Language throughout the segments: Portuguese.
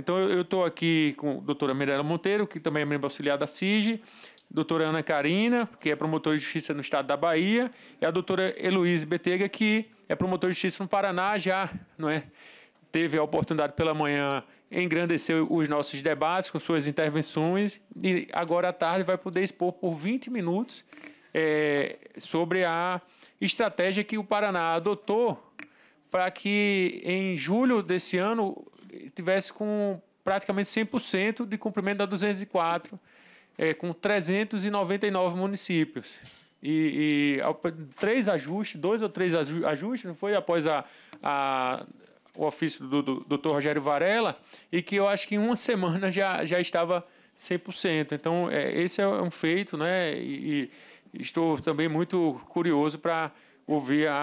Então eu estou aqui com a doutora Mirella Monteiro, que também é membro auxiliar da CIG, doutora Ana Carina, que é promotora de justiça no estado da Bahia, e a doutora Heloísa Betega, que é promotora de justiça no Paraná já, não é? Teve a oportunidade pela manhã engrandecer os nossos debates com suas intervenções e agora à tarde vai poder expor por 20 minutos é, sobre a estratégia que o Paraná adotou para que em julho desse ano tivesse com praticamente 100% de cumprimento da 204, é, com 399 municípios. E, e três ajustes, dois ou três ajustes, não foi após a, a o ofício do, do doutor Rogério Varela, e que eu acho que em uma semana já, já estava 100%. Então, é, esse é um feito, né? E, e estou também muito curioso para ouvir a,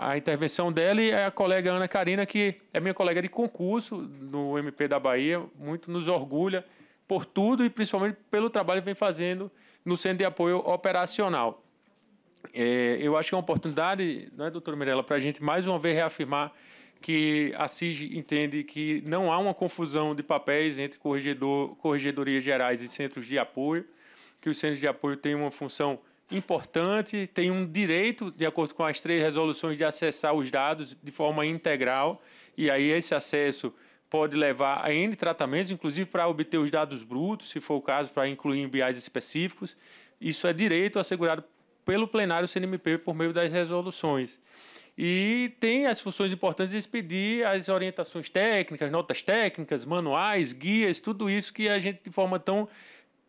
a, a, intervenção dela e é a colega Ana Karina, que é minha colega de concurso no MP da Bahia, muito nos orgulha por tudo e principalmente pelo trabalho que vem fazendo no Centro de Apoio Operacional. É, eu acho que é uma oportunidade, não é, doutora Mirella, para a gente mais uma vez reafirmar que a CIG entende que não há uma confusão de papéis entre corregedor, corregedorias gerais e centros de apoio, que os centros de apoio têm uma função importante, tem um direito, de acordo com as três resoluções, de acessar os dados de forma integral, e aí esse acesso pode levar a N tratamentos, inclusive para obter os dados brutos, se for o caso, para incluir em BIs específicos. Isso é direito assegurado pelo plenário CNMP por meio das resoluções. E tem as funções importantes de expedir as orientações técnicas, notas técnicas, manuais, guias, tudo isso que a gente, de forma tão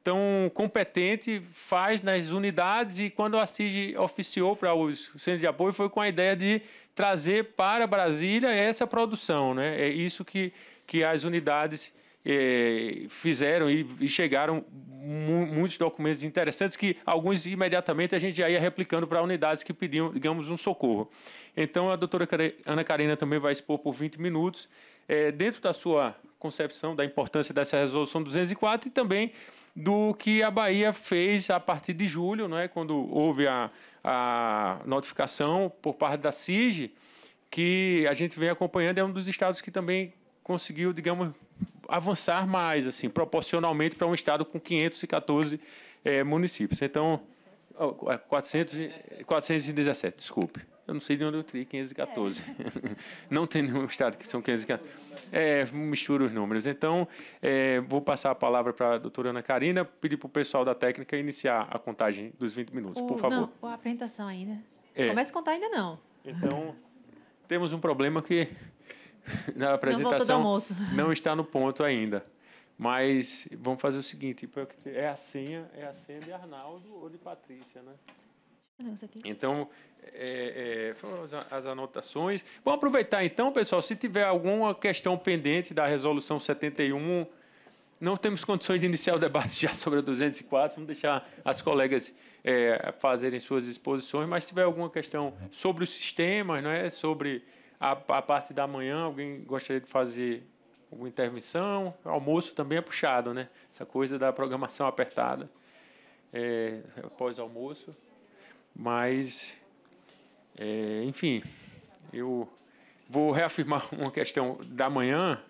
tão competente faz nas unidades e quando a CIG oficiou para o centro de apoio foi com a ideia de trazer para Brasília essa produção. Né? É isso que, que as unidades é, fizeram e, e chegaram mu muitos documentos interessantes que alguns imediatamente a gente já ia replicando para unidades que pediam, digamos, um socorro. Então a doutora Ana Karina também vai expor por 20 minutos. É, dentro da sua concepção da importância dessa resolução 204 e também do que a Bahia fez a partir de julho, não é, quando houve a, a notificação por parte da CIG, que a gente vem acompanhando, é um dos estados que também conseguiu, digamos, avançar mais, assim, proporcionalmente para um estado com 514 é, eh, municípios. Então, 400, 417, desculpe. Eu não sei de onde eu tirei 514. É. não tem nenhum estado que são 514. É, misturo os números. Então, é, vou passar a palavra para a doutora Ana Karina, pedir para o pessoal da técnica iniciar a contagem dos 20 minutos, o, por favor. Não, a apresentação ainda. É. Começa a contar ainda não. Então, temos um problema que na apresentação não, não está no ponto ainda. Mas vamos fazer o seguinte, é a senha, é a senha de Arnaldo ou de Patrícia, né? Então, é, é, foram as, anotações. Vamos aproveitar então, pessoal, se tiver alguma questão pendente da resolução 71, não temos condições de iniciar o debate já sobre a 204, vamos deixar as colegas é, fazerem suas exposições, mas se tiver alguma questão sobre os sistemas, né, sobre a, a parte da manhã, alguém gostaria de fazer alguma intervenção, o almoço também é puxado, né? Essa coisa da programação apertada é, após almoço. Mas, é, enfim, eu vou reafirmar uma questão da manhã,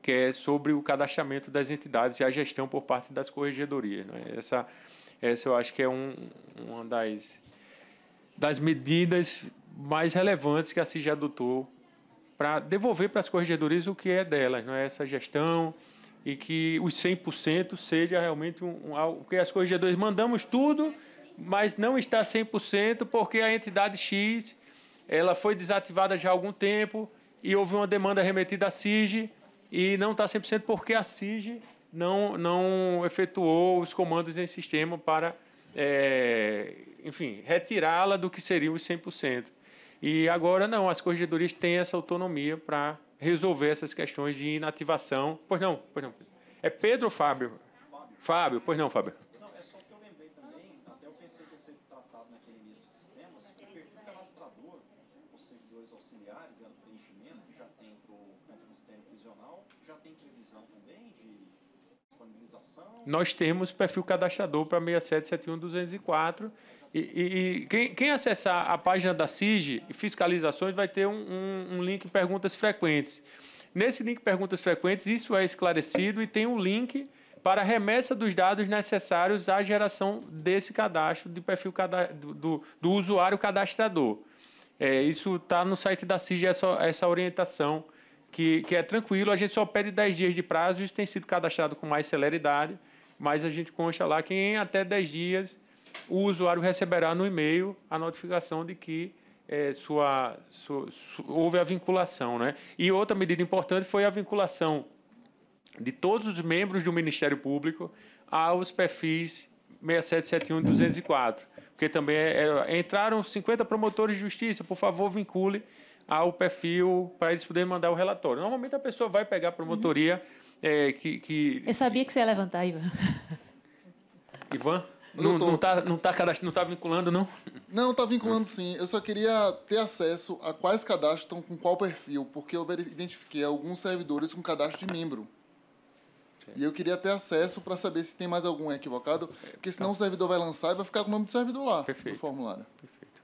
que é sobre o cadastramento das entidades e a gestão por parte das corregedorias. Né? Essa, essa eu acho que é um, uma das, das medidas mais relevantes que a CIG adotou para devolver para as corregedorias o que é delas, não é? essa gestão, e que os 100% seja realmente um, um, algo que as corregedorias mandamos tudo mas não está 100% porque a entidade X ela foi desativada já há algum tempo e houve uma demanda remetida à CIG e não está 100% porque a CIG não, não efetuou os comandos em sistema para, é, enfim, retirá-la do que seria os 100%. E agora não, as corregedorias têm essa autonomia para resolver essas questões de inativação. Pois não, pois não. É Pedro ou Fábio? Fábio, Fábio pois não, Fábio. nós temos perfil cadastrador para 6771204 E, e, e quem, quem, acessar a página da CIG, fiscalizações, vai ter um, um, um link perguntas frequentes. Nesse link perguntas frequentes, isso é esclarecido e tem um link para a remessa dos dados necessários à geração desse cadastro de perfil cada, do, do, usuário cadastrador. É, isso está no site da CIG, essa, essa orientação, que, que é tranquilo. A gente só pede 10 dias de prazo, e isso tem sido cadastrado com mais celeridade mas a gente consta lá que em até 10 dias o usuário receberá no e-mail a notificação de que é, sua, sua, sua, houve a vinculação. Né? E outra medida importante foi a vinculação de todos os membros do Ministério Público aos perfis 6771 e 204, porque também é, é entraram 50 promotores de justiça, por favor, vincule ao perfil para eles poderem mandar o relatório. Normalmente a pessoa vai pegar a promotoria. Uhum é, que, que. Eu sabia que você ia levantar, Ivan. Ivan? Não, não, tá, não, tá cadastro, não tá vinculando, não? Não, tá vinculando sim. Eu só queria ter acesso a quais cadastros estão com qual perfil, porque eu identifiquei alguns servidores com cadastro de membro. E eu queria ter acesso para saber se tem mais algum equivocado, porque senão o servidor vai lançar e vai ficar com o nome do servidor lá, Perfeito. no formulário. Perfeito.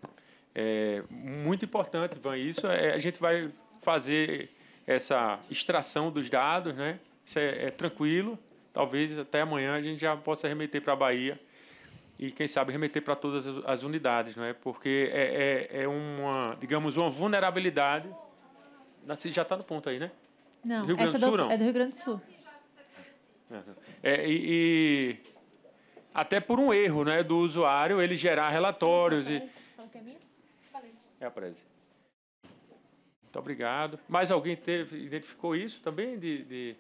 É muito importante, Ivan, isso. É, a gente vai fazer essa extração dos dados, né? Isso é, é tranquilo. Talvez até amanhã a gente já possa remeter para a Bahia e quem sabe remeter para todas as unidades, não é? Porque é, é, é uma, digamos, uma vulnerabilidade. já está no ponto aí, né? Não, Rio Grande do Sul, do, não. é do Rio Grande do Sul. É, e, e, até por um erro né, do usuário, ele gerar relatórios. E... É a presa. Muito obrigado. Mais alguém teve, identificou isso também? de... de...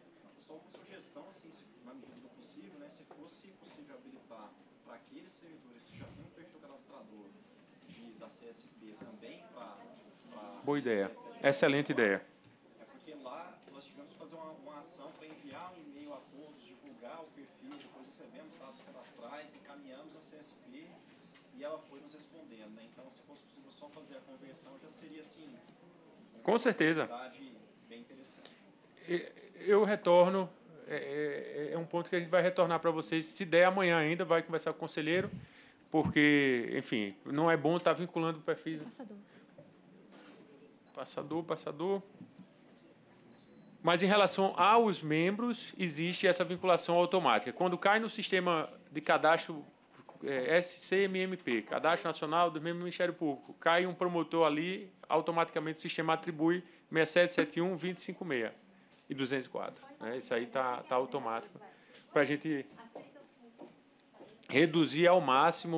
aqueles servidores que já têm um perfil cadastrador de, da CSP também para. Boa ideia. Excelente ideia. É porque lá nós tivemos que fazer uma, uma ação para enviar um e-mail a todos, divulgar o perfil, depois recebemos dados cadastrais, encaminhamos a CSP e ela foi nos respondendo. Né? Então, se fosse possível só fazer a conversão, já seria assim. Com certeza. Bem interessante. Eu retorno é, é, é, um ponto que a gente vai retornar para vocês. Se der amanhã ainda, vai conversar com o conselheiro, porque, enfim, não é bom estar tá vinculando o perfil. Passador. Passador, passador. Mas em relação aos membros, existe essa vinculação automática. Quando cai no sistema de cadastro é, SCMMP, Cadastro Nacional do Membros do Ministério Público, cai um promotor ali, automaticamente o sistema atribui 6771, 256 e 204. Né? Isso aí está tá automático. Para a gente reduzir ao máximo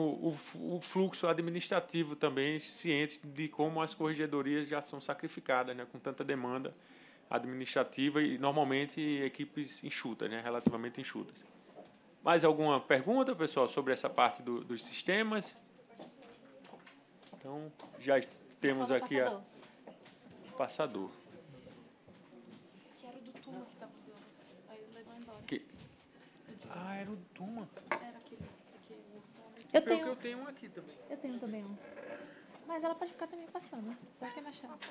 o, o fluxo administrativo também, ciente de como as corregedorias já são sacrificadas, né? com tanta demanda administrativa e normalmente equipes enxutas, né? relativamente enxutas. Mais alguma pergunta, pessoal, sobre essa parte do, dos sistemas? Então, já temos aqui passador. a passador. era o Duma. Era aquele. eu tenho, eu tenho um aqui também. Eu tenho também um. Mas ela pode ficar também passando. Será que é mais chata?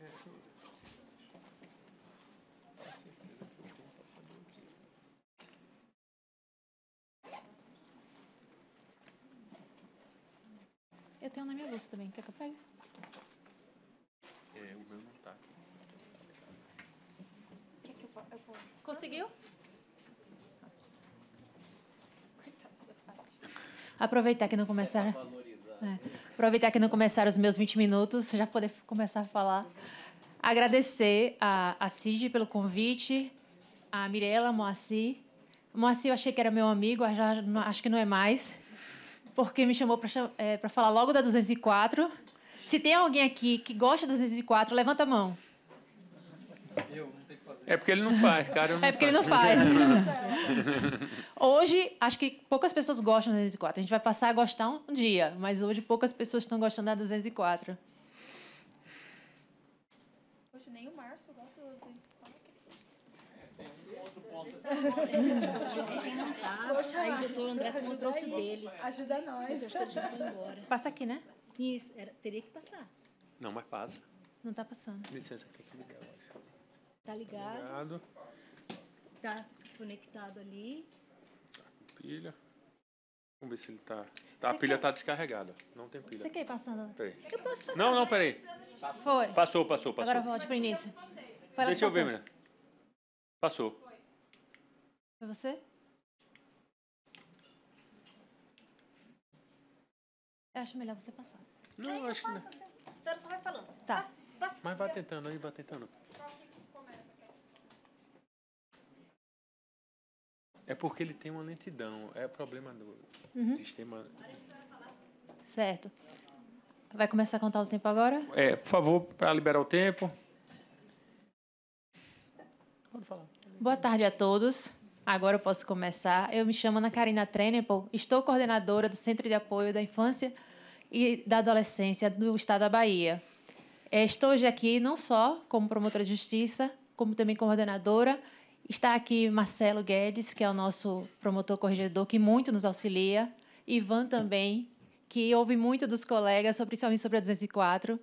É, é eu tenho na minha bolsa também. Quer que eu pegue? É, o meu não tá aqui. Quer que eu, eu Conseguiu? Aproveitar que não começaram. Tá é, aproveitar que não começaram os meus 20 minutos, já poder começar a falar. Agradecer a, a Cid pelo convite, a Mirella, Moacir. Moacir eu achei que era meu amigo, já, acho que não é mais, porque me chamou para é, falar logo da 204. Se tem alguém aqui que gosta da 204, levanta a mão. Eu. É porque ele não faz, cara. Não é porque faz. ele não faz. hoje, acho que poucas pessoas gostam da 204. A gente vai passar a gostar um dia, mas hoje poucas pessoas estão gostando da 204. Poxa, nem o Márcio gosta da 204. Aí o André tomou trouxe dele. Ajuda nós. acho que embora. Passa aqui, né? Isso, era, teria que passar. Não, mas passa. Não está passando. Licença, tem que ligar é agora. Tá, tá ligado? Tá, ligado. tá conectado ali. Tá com pilha. Vamos ver se ele tá. tá a pilha quer... tá descarregada. Não tem pilha. Você quer ir passando? Peraí. Eu posso passar. Não, não, peraí. Foi. Passou, passou, passou. Agora volte pro início. Foi Deixa eu ver, menina. Passou. Foi. Foi você? Eu acho melhor você passar. Não, eu acho que não. Assim. A senhora só vai falando. Tá. Passa, passa. Mas vai tentando aí, vai tentando. É porque ele tem uma lentidão. É problema do uhum. sistema. Certo. Vai começar a contar o tempo agora? É, por favor, para liberar o tempo. Pode falar. Boa tarde a todos. Agora eu posso começar. Eu me chamo Ana Karina Trenepol, estou coordenadora do Centro de Apoio da Infância e da Adolescência do Estado da Bahia. É, estou hoje aqui não só como promotora de justiça, como também coordenadora Está aqui Marcelo Guedes, que é o nosso promotor corregedor, que muito nos auxilia. Ivan também, que ouve muito dos colegas, principalmente sobre a 204.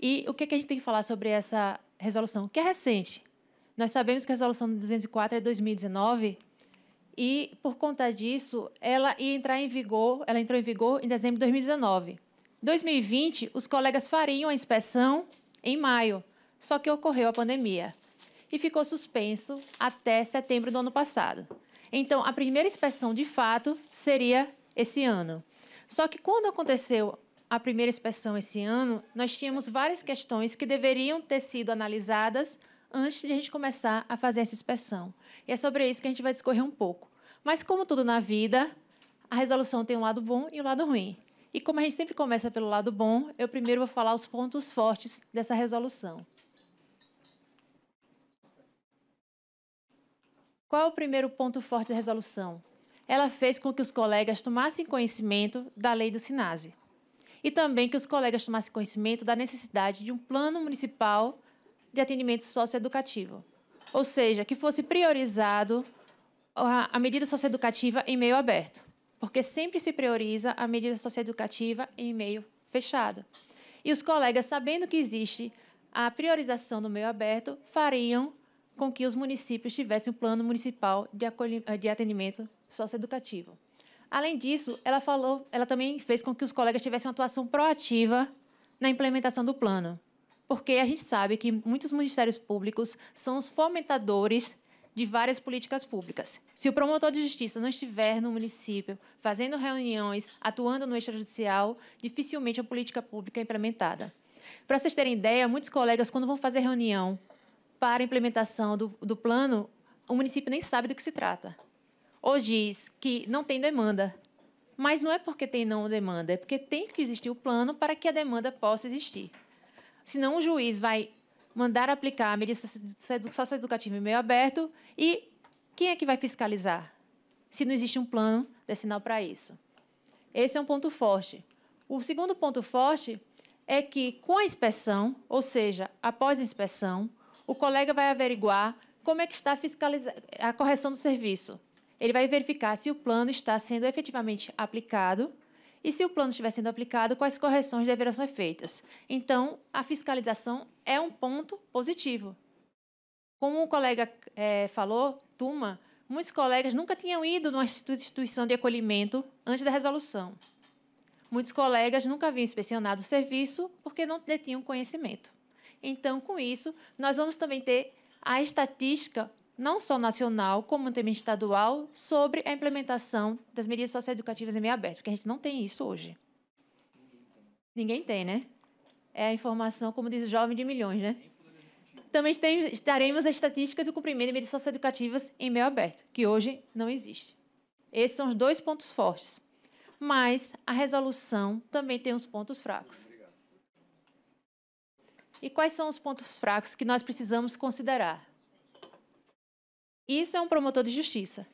E o que, é que a gente tem que falar sobre essa resolução, que é recente. Nós sabemos que a resolução 204 é 2019 e, por conta disso, ela ia entrar em vigor, ela entrou em vigor em dezembro de 2019. 2020, os colegas fariam a inspeção em maio, só que ocorreu a pandemia e ficou suspenso até setembro do ano passado. Então, a primeira inspeção de fato seria esse ano. Só que quando aconteceu a primeira inspeção esse ano, nós tínhamos várias questões que deveriam ter sido analisadas antes de a gente começar a fazer essa inspeção. E é sobre isso que a gente vai discorrer um pouco. Mas, como tudo na vida, a resolução tem um lado bom e um lado ruim. E como a gente sempre começa pelo lado bom, eu primeiro vou falar os pontos fortes dessa resolução. Qual é o primeiro ponto forte da resolução? Ela fez com que os colegas tomassem conhecimento da lei do SINASE e também que os colegas tomassem conhecimento da necessidade de um plano municipal de atendimento socioeducativo, ou seja, que fosse priorizado a medida socioeducativa em meio aberto, porque sempre se prioriza a medida socioeducativa em meio fechado. E os colegas, sabendo que existe a priorização do meio aberto, fariam com que os municípios tivessem um plano municipal de, eh, de atendimento socioeducativo. Além disso, ela falou, ela também fez com que os colegas tivessem uma atuação proativa na implementação do plano, porque a gente sabe que muitos ministérios públicos são os fomentadores de várias políticas públicas. Se o promotor de justiça não estiver no município fazendo reuniões, atuando no extrajudicial, dificilmente a política pública é implementada. Para vocês terem ideia, muitos colegas, quando vão fazer reunião para a implementação do, do plano, o município nem sabe do que se trata. Ou diz que não tem demanda. Mas não é porque tem não demanda, é porque tem que existir o plano para que a demanda possa existir. Senão o juiz vai mandar aplicar a medida socioeducativa em meio aberto e quem é que vai fiscalizar? Se não existe um plano sinal para isso. Esse é um ponto forte. O segundo ponto forte é que, com a inspeção, ou seja, após a inspeção, o colega vai averiguar como é que está a, a correção do serviço. Ele vai verificar se o plano está sendo efetivamente aplicado e se o plano estiver sendo aplicado, quais correções deverão ser feitas. Então, a fiscalização é um ponto positivo. Como o colega é, falou, Tuma, muitos colegas nunca tinham ido numa instituição de acolhimento antes da resolução. Muitos colegas nunca haviam inspecionado o serviço porque não detinham conhecimento. Então, com isso, nós vamos também ter a estatística, não só nacional, como também estadual, sobre a implementação das medidas socioeducativas em meio aberto, porque a gente não tem isso hoje. Ninguém tem, né? É a informação, como diz o jovem, de milhões, né? Também tem, teremos a estatística do cumprimento de medidas socioeducativas em meio aberto, que hoje não existe. Esses são os dois pontos fortes. Mas a resolução também tem os pontos fracos e quais são os pontos fracos que nós precisamos considerar. Isso é um promotor de justiça.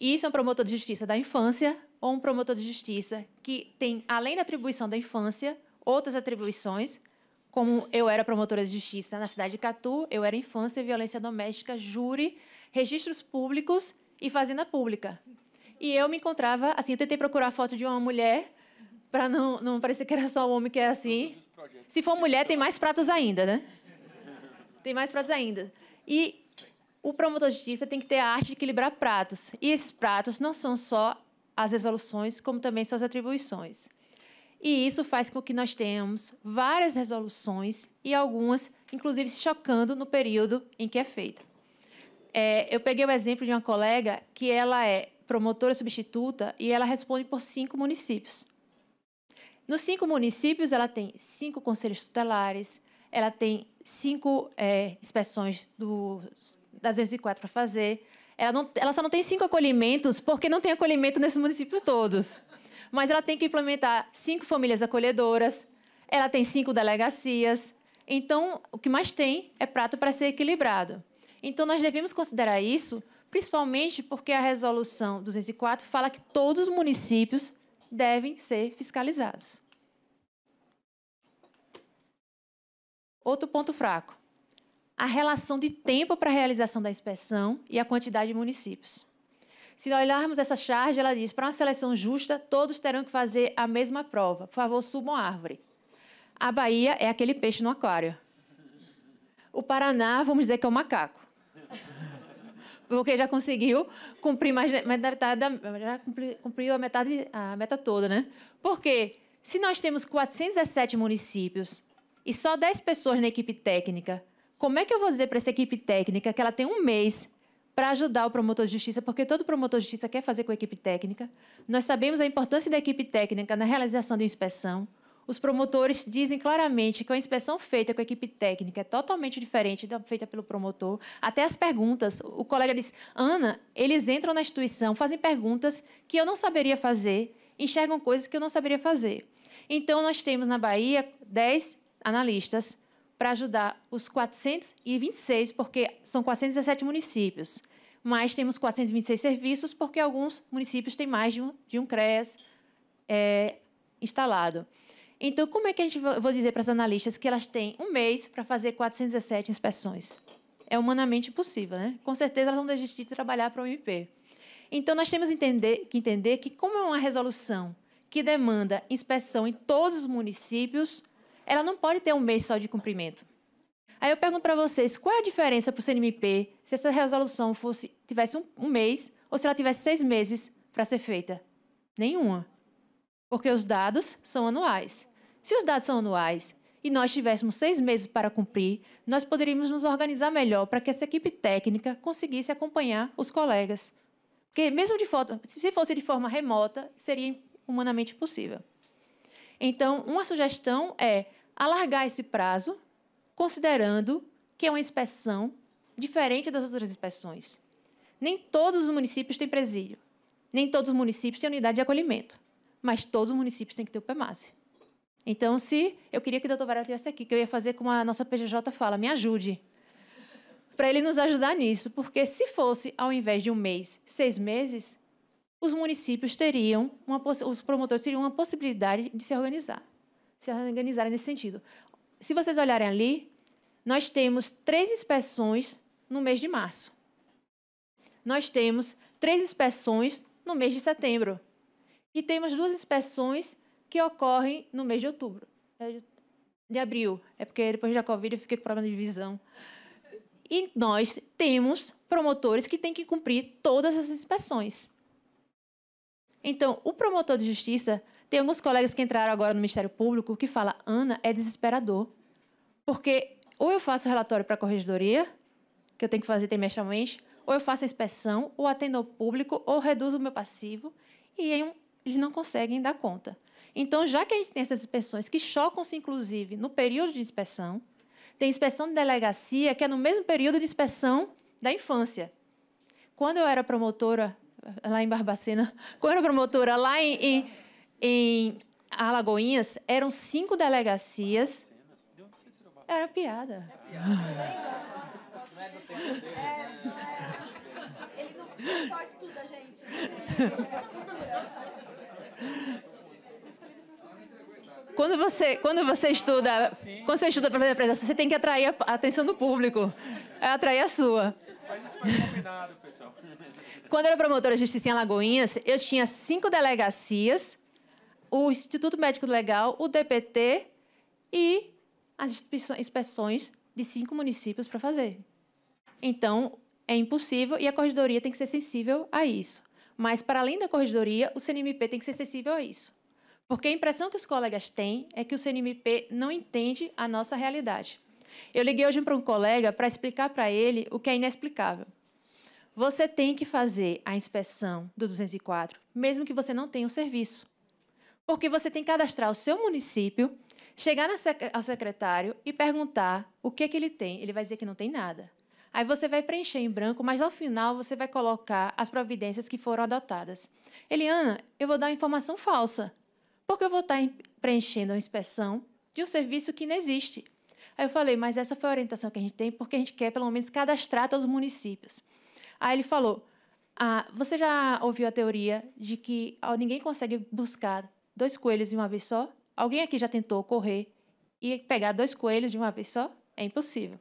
Isso é um promotor de justiça da infância ou um promotor de justiça que tem, além da atribuição da infância, outras atribuições, como eu era promotora de justiça na cidade de Catu, eu era infância, violência doméstica, júri, registros públicos e fazenda pública. E eu me encontrava, assim, eu tentei procurar a foto de uma mulher para não, não parecer que era só um homem que é assim, se for mulher, tem mais pratos ainda, né? Tem mais pratos ainda. E o promotor de justiça tem que ter a arte de equilibrar pratos. E esses pratos não são só as resoluções, como também suas atribuições. E isso faz com que nós tenhamos várias resoluções e algumas, inclusive, se chocando no período em que é feita. É, eu peguei o exemplo de uma colega que ela é promotora substituta e ela responde por cinco municípios. Nos cinco municípios, ela tem cinco conselhos tutelares, ela tem cinco é, inspeções do, das 204 para fazer. Ela, não, ela só não tem cinco acolhimentos porque não tem acolhimento nesses municípios todos. Mas ela tem que implementar cinco famílias acolhedoras, ela tem cinco delegacias. Então, o que mais tem é prato para ser equilibrado. Então, nós devemos considerar isso, principalmente porque a resolução 204 fala que todos os municípios devem ser fiscalizados. Outro ponto fraco: a relação de tempo para a realização da inspeção e a quantidade de municípios. Se olharmos essa charge, ela diz: para uma seleção justa, todos terão que fazer a mesma prova. Por favor, subam a árvore. A Bahia é aquele peixe no aquário. O Paraná, vamos dizer que é o macaco porque já conseguiu cumprir mais da metade, já cumpriu a metade a meta toda, né? Porque se nós temos 417 municípios e só 10 pessoas na equipe técnica, como é que eu vou dizer para essa equipe técnica que ela tem um mês para ajudar o promotor de justiça, porque todo promotor de justiça quer fazer com a equipe técnica. Nós sabemos a importância da equipe técnica na realização de inspeção os promotores dizem claramente que a inspeção feita com a equipe técnica é totalmente diferente da feita pelo promotor. Até as perguntas, o colega diz: Ana, eles entram na instituição, fazem perguntas que eu não saberia fazer, enxergam coisas que eu não saberia fazer. Então, nós temos na Bahia 10 analistas para ajudar os 426, porque são 417 municípios. Mas temos 426 serviços, porque alguns municípios têm mais de um, de um CREAS é, instalado. Então, como é que a gente vou dizer para as analistas que elas têm um mês para fazer 417 inspeções? É humanamente impossível, né? Com certeza elas vão desistir de trabalhar para o MP. Então, nós temos que entender que, como é uma resolução que demanda inspeção em todos os municípios, ela não pode ter um mês só de cumprimento. Aí eu pergunto para vocês, qual é a diferença para o CNMP se essa resolução fosse, tivesse um, um mês ou se ela tivesse seis meses para ser feita? Nenhuma. Porque os dados são anuais. Se os dados são anuais e nós tivéssemos seis meses para cumprir, nós poderíamos nos organizar melhor para que essa equipe técnica conseguisse acompanhar os colegas. Porque mesmo de se fosse de forma remota, seria humanamente possível. Então, uma sugestão é alargar esse prazo, considerando que é uma inspeção diferente das outras inspeções. Nem todos os municípios têm presídio, nem todos os municípios têm unidade de acolhimento, mas todos os municípios têm que ter o PEMASE. Então, se eu queria que o doutor Varela estivesse aqui, que eu ia fazer como a nossa PGJ fala, me ajude. Para ele nos ajudar nisso, porque se fosse, ao invés de um mês, seis meses, os municípios teriam, uma, os promotores teriam uma possibilidade de se organizar, se organizarem nesse sentido. Se vocês olharem ali, nós temos três inspeções no mês de março. Nós temos três inspeções no mês de setembro. E temos duas inspeções que ocorrem no mês de outubro. É, de abril. É porque depois da Covid eu fiquei com problema de visão. E nós temos promotores que têm que cumprir todas as inspeções. Então, o promotor de justiça, tem alguns colegas que entraram agora no Ministério Público que fala: "Ana, é desesperador". Porque ou eu faço relatório para a corregedoria, que eu tenho que fazer trimestralmente, ou eu faço a inspeção, ou atendo ao público, ou reduzo o meu passivo, e eles não conseguem dar conta. Então, já que a gente tem essas inspeções que chocam-se, inclusive, no período de inspeção, tem inspeção de delegacia, que é no mesmo período de inspeção da infância. Quando eu era promotora eh, lá em Barbacena, quando eu era promotora lá em, em, em Alagoinhas, eram cinco delegacias. Era piada. É piada. Não não Ele não só estuda, gente. quando você, quando você ah, estuda, quando você estuda para fazer apresentação, você tem que atrair a atenção do público. É atrair a sua. Mas pessoal. Quando eu era promotora de justiça em Alagoinhas, eu tinha cinco delegacias, o Instituto Médico Legal, o DPT e as inspeções de cinco municípios para fazer. Então, é impossível e a corregedoria tem que ser sensível a isso. Mas, para além da corregedoria, o CNMP tem que ser sensível a isso. Porque a impressão que os colegas têm é que o CNMP não entende a nossa realidade. Eu liguei hoje para um colega para explicar para ele o que é inexplicável. Você tem que fazer a inspeção do 204, mesmo que você não tenha o serviço. Porque você tem que cadastrar o seu município, chegar ao secretário e perguntar o que, é que ele tem. Ele vai dizer que não tem nada. Aí você vai preencher em branco, mas ao final você vai colocar as providências que foram adotadas. Eliana, eu vou dar informação falsa. Porque eu vou estar preenchendo a inspeção de um serviço que não existe. Aí eu falei, mas essa foi a orientação que a gente tem, porque a gente quer, pelo menos, cadastrar todos os municípios. Aí ele falou, ah, você já ouviu a teoria de que ninguém consegue buscar dois coelhos de uma vez só? Alguém aqui já tentou correr e pegar dois coelhos de uma vez só? É impossível.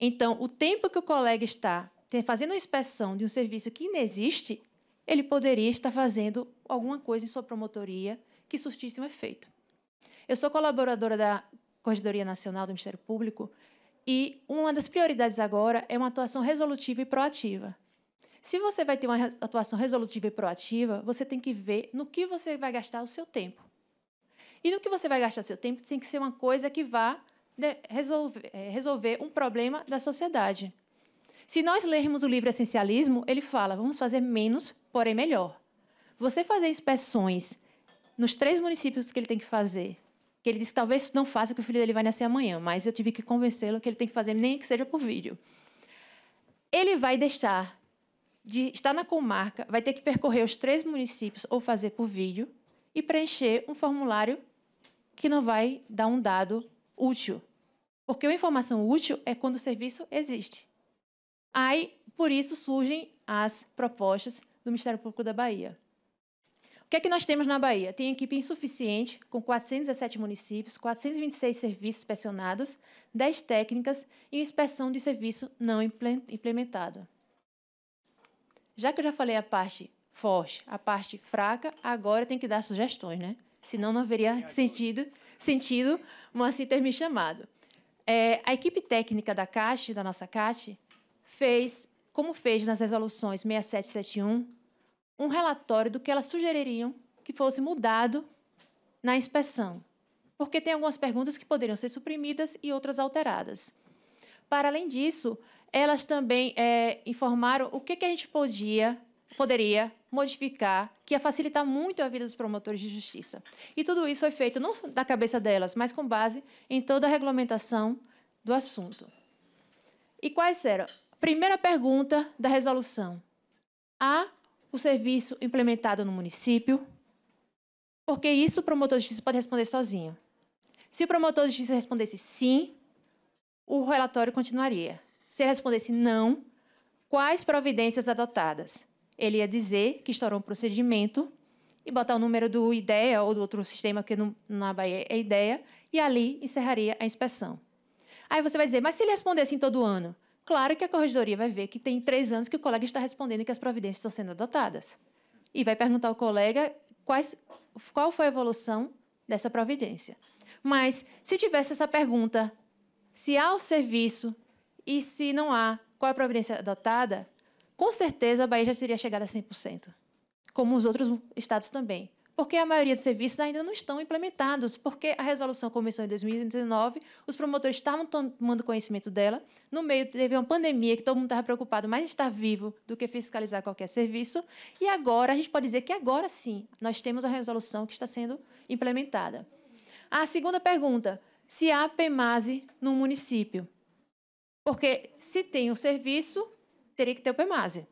Então, o tempo que o colega está fazendo a inspeção de um serviço que não existe, ele poderia estar fazendo alguma coisa em sua promotoria que surtisse um efeito. Eu sou colaboradora da Corregedoria Nacional do Ministério Público e uma das prioridades agora é uma atuação resolutiva e proativa. Se você vai ter uma atuação resolutiva e proativa, você tem que ver no que você vai gastar o seu tempo. E no que você vai gastar seu tempo tem que ser uma coisa que vá né, resolver, é, resolver um problema da sociedade. Se nós lermos o livro Essencialismo, ele fala: vamos fazer menos, porém melhor. Você fazer inspeções nos três municípios que ele tem que fazer, que ele disse que talvez não faça, que o filho dele vai nascer amanhã, mas eu tive que convencê-lo que ele tem que fazer, nem que seja por vídeo. Ele vai deixar de estar na comarca, vai ter que percorrer os três municípios ou fazer por vídeo e preencher um formulário que não vai dar um dado útil. Porque a informação útil é quando o serviço existe. Aí, por isso surgem as propostas do Ministério Público da Bahia que é que nós temos na Bahia? Tem equipe insuficiente, com 417 municípios, 426 serviços inspecionados, 10 técnicas e inspeção de serviço não implementado. Já que eu já falei a parte forte, a parte fraca, agora tem que dar sugestões, né? Senão não haveria sentido, sentido assim ter me chamado. É, a equipe técnica da Caixa, da nossa Caixa, fez, como fez nas resoluções 6771, um relatório do que elas sugeririam que fosse mudado na inspeção, porque tem algumas perguntas que poderiam ser suprimidas e outras alteradas. Para além disso, elas também é, informaram o que, que a gente podia, poderia modificar, que ia facilitar muito a vida dos promotores de justiça. E tudo isso foi feito não da cabeça delas, mas com base em toda a regulamentação do assunto. E quais eram? Primeira pergunta da resolução: há o serviço implementado no município, porque isso o promotor de justiça pode responder sozinho. Se o promotor de justiça respondesse sim, o relatório continuaria. Se ele respondesse não, quais providências adotadas? Ele ia dizer que estourou um procedimento e botar o número do IDEA ou do outro sistema que no, na Bahia é IDEA, e ali encerraria a inspeção. Aí você vai dizer, mas se ele respondesse em todo ano? Claro que a corregedoria vai ver que tem três anos que o colega está respondendo que as providências estão sendo adotadas. E vai perguntar ao colega quais, qual foi a evolução dessa providência. Mas, se tivesse essa pergunta, se há o serviço e se não há, qual é a providência adotada, com certeza a Bahia já teria chegado a 100%, como os outros estados também porque a maioria dos serviços ainda não estão implementados, porque a resolução começou em 2019, os promotores estavam tomando conhecimento dela, no meio teve uma pandemia que todo mundo estava preocupado mais em estar vivo do que fiscalizar qualquer serviço, e agora a gente pode dizer que agora sim nós temos a resolução que está sendo implementada. A segunda pergunta, se há PEMASE no município? Porque se tem o um serviço, teria que ter o PEMASE.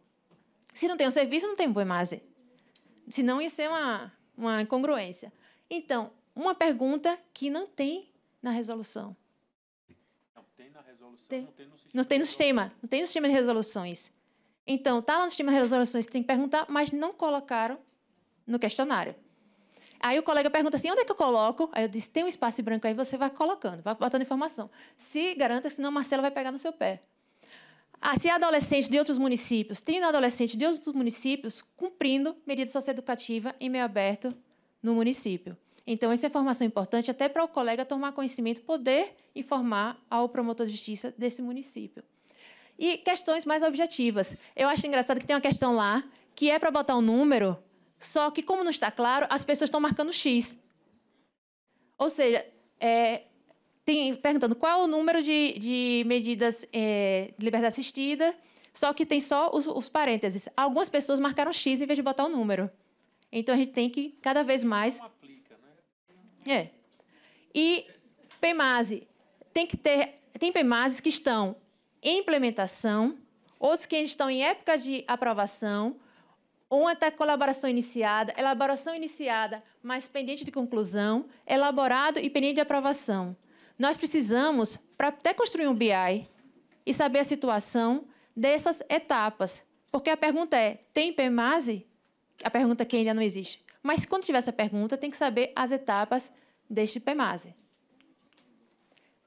Se não tem o um serviço, não tem o um PEMASE. Senão ia ser uma, uma incongruência. Então, uma pergunta que não tem na resolução. Não tem na resolução, tem. não tem no sistema. Não tem no sistema, não tem no sistema de resoluções. Então, está lá no sistema de resoluções que tem que perguntar, mas não colocaram no questionário. Aí o colega pergunta assim: onde é que eu coloco? Aí eu disse: tem um espaço branco aí, você vai colocando, vai botando informação. Se garanta, senão Marcelo vai pegar no seu pé. Ah, se é adolescente de outros municípios, tem adolescente de outros municípios cumprindo medida socioeducativa em meio aberto no município. Então, essa é informação importante até para o colega tomar conhecimento, poder informar ao promotor de justiça desse município. E questões mais objetivas. Eu acho engraçado que tem uma questão lá que é para botar um número, só que, como não está claro, as pessoas estão marcando X. Ou seja, é, tem, perguntando qual é o número de, de medidas é, de liberdade assistida, só que tem só os, os, parênteses. Algumas pessoas marcaram X em vez de botar o número. Então a gente tem que cada vez mais. Não aplica, né? É. E PEMASE. Tem que ter. Tem PEMASES que estão em implementação, outros que estão em época de aprovação, ou até tá colaboração iniciada, elaboração iniciada, mas pendente de conclusão, elaborado e pendente de aprovação. Nós precisamos, para até construir um BI e saber a situação dessas etapas. Porque a pergunta é: tem PMASE? A pergunta que ainda não existe. Mas quando tiver essa pergunta, tem que saber as etapas deste PMASE.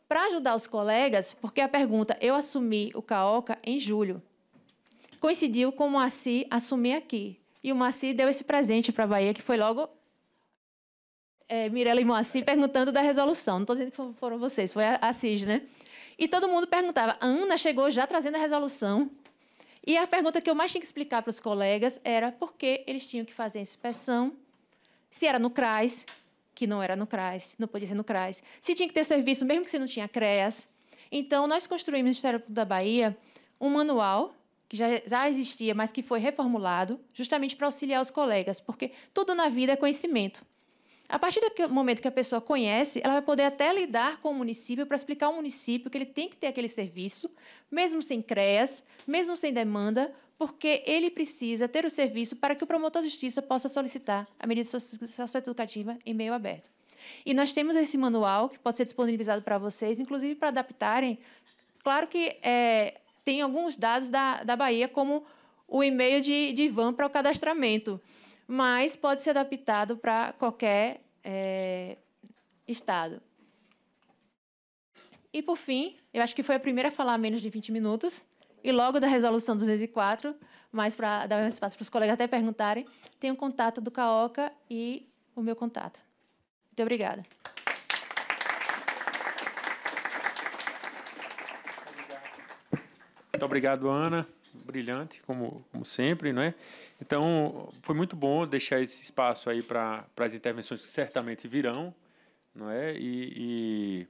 Para ajudar os colegas, porque a pergunta eu assumi o CAOCA em julho. Coincidiu com o Maci assumir aqui. E o Maci deu esse presente para a Bahia, que foi logo é, Mirella e Moacir perguntando da resolução. Não estou dizendo que foram vocês, foi a, a CIS, né? E todo mundo perguntava. A Ana chegou já trazendo a resolução. E a pergunta que eu mais tinha que explicar para os colegas era por que eles tinham que fazer a inspeção, se era no CRAS, que não era no CRAS, não podia ser no CRAS, se tinha que ter serviço, mesmo que se não tinha CREAS. Então, nós construímos no Ministério Público da Bahia um manual que já, já existia, mas que foi reformulado, justamente para auxiliar os colegas, porque tudo na vida é conhecimento. A partir do momento que a pessoa conhece, ela vai poder até lidar com o município para explicar ao município que ele tem que ter aquele serviço, mesmo sem CREAS, mesmo sem demanda, porque ele precisa ter o serviço para que o promotor de justiça possa solicitar a medida socioeducativa em meio aberto. E nós temos esse manual que pode ser disponibilizado para vocês, inclusive para adaptarem. Claro que é, tem alguns dados da, da Bahia, como o e-mail de, de Ivan para o cadastramento mas pode ser adaptado para qualquer é, estado. E, por fim, eu acho que foi a primeira a falar menos de 20 minutos, e logo da resolução 204, mas para dar mais espaço para os colegas até perguntarem, tem o contato do CAOCA e o meu contato. Muito obrigada. Muito obrigado, Ana brilhante, como, como sempre, não é? Então, foi muito bom deixar esse espaço aí para as intervenções que certamente virão, não é? E, e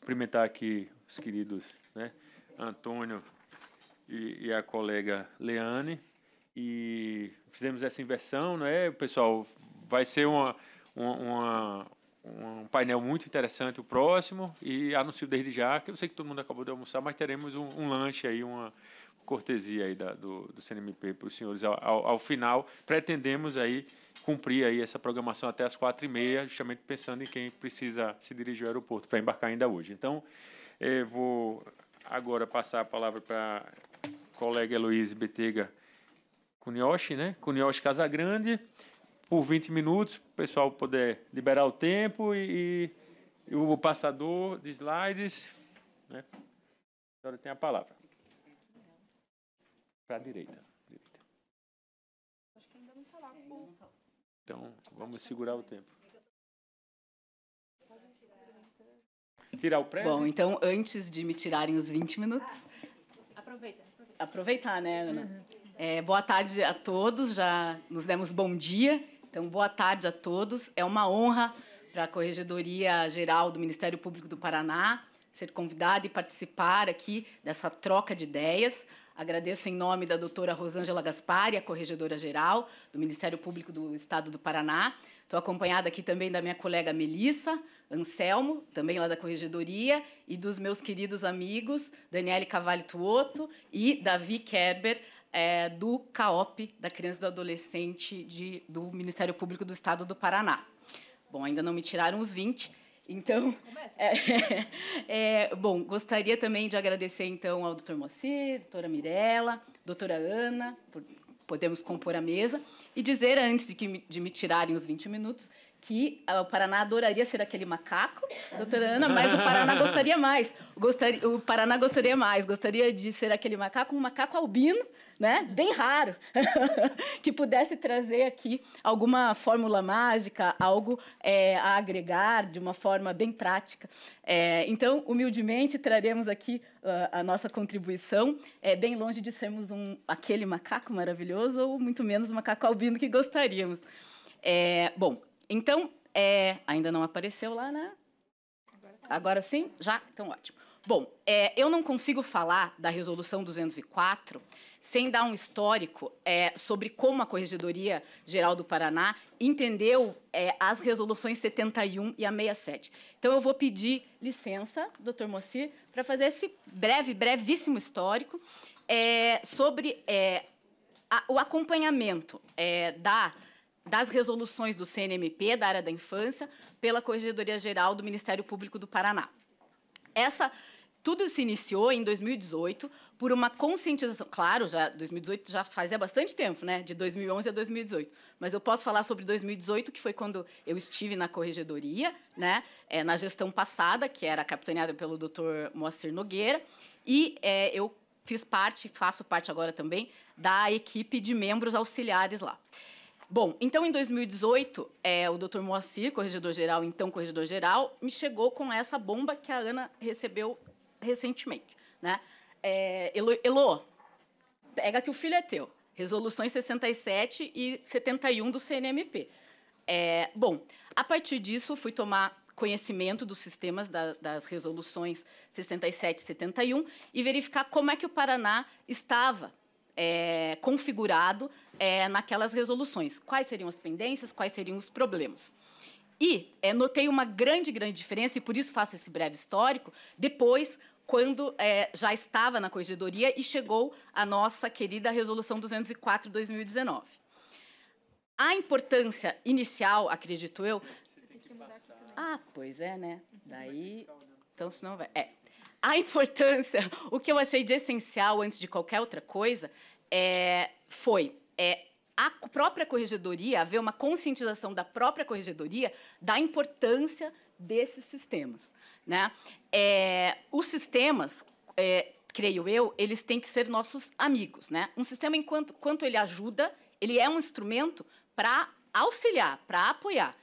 cumprimentar aqui os queridos né? Antônio e, e a colega Leane. E fizemos essa inversão, não é? Pessoal, vai ser uma, uma, uma, um painel muito interessante o próximo. E anuncio desde já, que eu sei que todo mundo acabou de almoçar, mas teremos um, um lanche aí, uma cortesia aí da, do, do CNMP para os senhores. Ao, ao, ao, final, pretendemos aí cumprir aí essa programação até as quatro e meia, justamente pensando em quem precisa se dirigir ao aeroporto para embarcar ainda hoje. Então, eh, vou agora passar a palavra para a colega Heloísa Betega Cunioche, né? Cunioche Casagrande, por 20 minutos, o pessoal poder liberar o tempo e, e o passador de slides. Né? A senhora tem a palavra para a direita. direita. Acho que ainda não está tá lá. Então, vamos segurar o tempo. Tirar o prédio? Bom, então, antes de me tirarem os 20 minutos... Aproveita. Aproveitar, né, Ana? É, boa tarde a todos, já nos demos bom dia. Então, boa tarde a todos. É uma honra para a Corregedoria Geral do Ministério Público do Paraná ser convidada e participar aqui dessa troca de ideias. Agradeço em nome da doutora Rosângela Gaspari, a corregedora-geral do Ministério Público do Estado do Paraná. Estou acompanhada aqui também da minha colega Melissa Anselmo, também lá da corregedoria, e dos meus queridos amigos Daniele Cavalli Tuoto e Davi Kerber, é, do CAOP, da Criança e do Adolescente de, do Ministério Público do Estado do Paraná. Bom, ainda não me tiraram os 20, então, é, é, bom, gostaria também de agradecer então ao Dr. Moacir, doutora Mirella, doutora Ana, por podemos compor a mesa e dizer antes de, que, de me tirarem os 20 minutos que ah, o Paraná adoraria ser aquele macaco, é. doutora Ana, mas o Paraná gostaria mais. Gostaria, o Paraná gostaria mais, gostaria de ser aquele macaco, um macaco albino, né? Bem raro, que pudesse trazer aqui alguma fórmula mágica, algo é, a agregar de uma forma bem prática. É, então, humildemente, traremos aqui a, ah, a nossa contribuição, é, bem longe de sermos um, aquele macaco maravilhoso ou muito menos um macaco albino que gostaríamos. É, bom, então, é, ainda não apareceu lá, né? Agora sim? Já? Então, ótimo. Bom, é, eu não consigo falar da resolução 204 sem dar um histórico é, sobre como a Corregedoria Geral do Paraná entendeu é, as resoluções 71 e a 67. Então, eu vou pedir licença, doutor Mocir, para fazer esse breve, brevíssimo histórico é, sobre é, a, o acompanhamento é, da das resoluções do CNMP, da área da infância, pela Corregedoria Geral do Ministério Público do Paraná. Essa tudo se iniciou em 2018 por uma conscientização. Claro, já 2018 já fazia bastante tempo, né? De 2011 a 2018. Mas eu posso falar sobre 2018, que foi quando eu estive na corregedoria, né? É, na gestão passada, que era capitaneada pelo Dr. Moacir Nogueira, e é, eu fiz parte, faço parte agora também da equipe de membros auxiliares lá. Bom, então em 2018, é, o Dr. Moacir, corregedor-geral, então corregedor-geral, me chegou com essa bomba que a Ana recebeu recentemente. Né? É, Elo, Elo, pega que o filho é teu. Resoluções 67 e 71 do CNMP. É, bom, a partir disso, fui tomar conhecimento dos sistemas da, das resoluções 67 e 71 e verificar como é que o Paraná estava é, configurado é, naquelas resoluções. Quais seriam as pendências, quais seriam os problemas. E é, notei uma grande, grande diferença, e por isso faço esse breve histórico, depois, quando é, já estava na corregedoria e chegou a nossa querida Resolução 204-2019. A importância inicial, acredito eu... Né? Ah, pois é, né? Daí... Então, senão vai... É. A importância, o que eu achei de essencial antes de qualquer outra coisa, é, foi é, a própria corregedoria, haver uma conscientização da própria corregedoria da importância desses sistemas. Né? É, os sistemas, é, creio eu, eles têm que ser nossos amigos. Né? Um sistema, enquanto quanto ele ajuda, ele é um instrumento para auxiliar, para apoiar.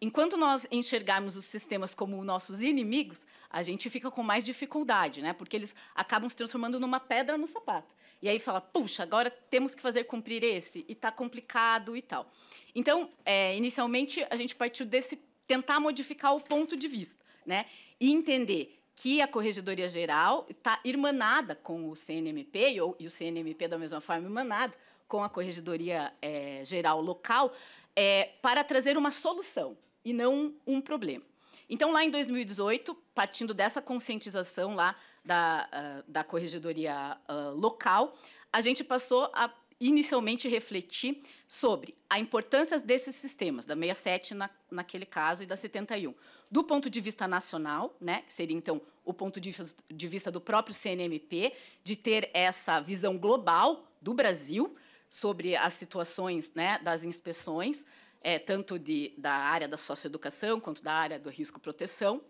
Enquanto nós enxergarmos os sistemas como nossos inimigos, a gente fica com mais dificuldade, né? Porque eles acabam se transformando numa pedra no sapato. E aí fala, puxa, agora temos que fazer cumprir esse, e está complicado e tal. Então, é, inicialmente, a gente partiu desse tentar modificar o ponto de vista, né? E entender que a Corregedoria Geral está irmanada com o CNMP, e o CNMP, da mesma forma, irmanado com a Corregedoria é, Geral Local, é, para trazer uma solução e não um problema. Então, lá em 2018, partindo dessa conscientização lá da, ah, da corregedoria ah, local, a gente passou a inicialmente refletir sobre a importância desses sistemas, da 67 na, naquele caso e da 71. Do ponto de vista nacional, né, que seria então o ponto de vista, de vista do próprio CNMP, de ter essa visão global do Brasil sobre as situações né, das inspeções, é, tanto de, da área da socioeducação quanto da área do risco proteção.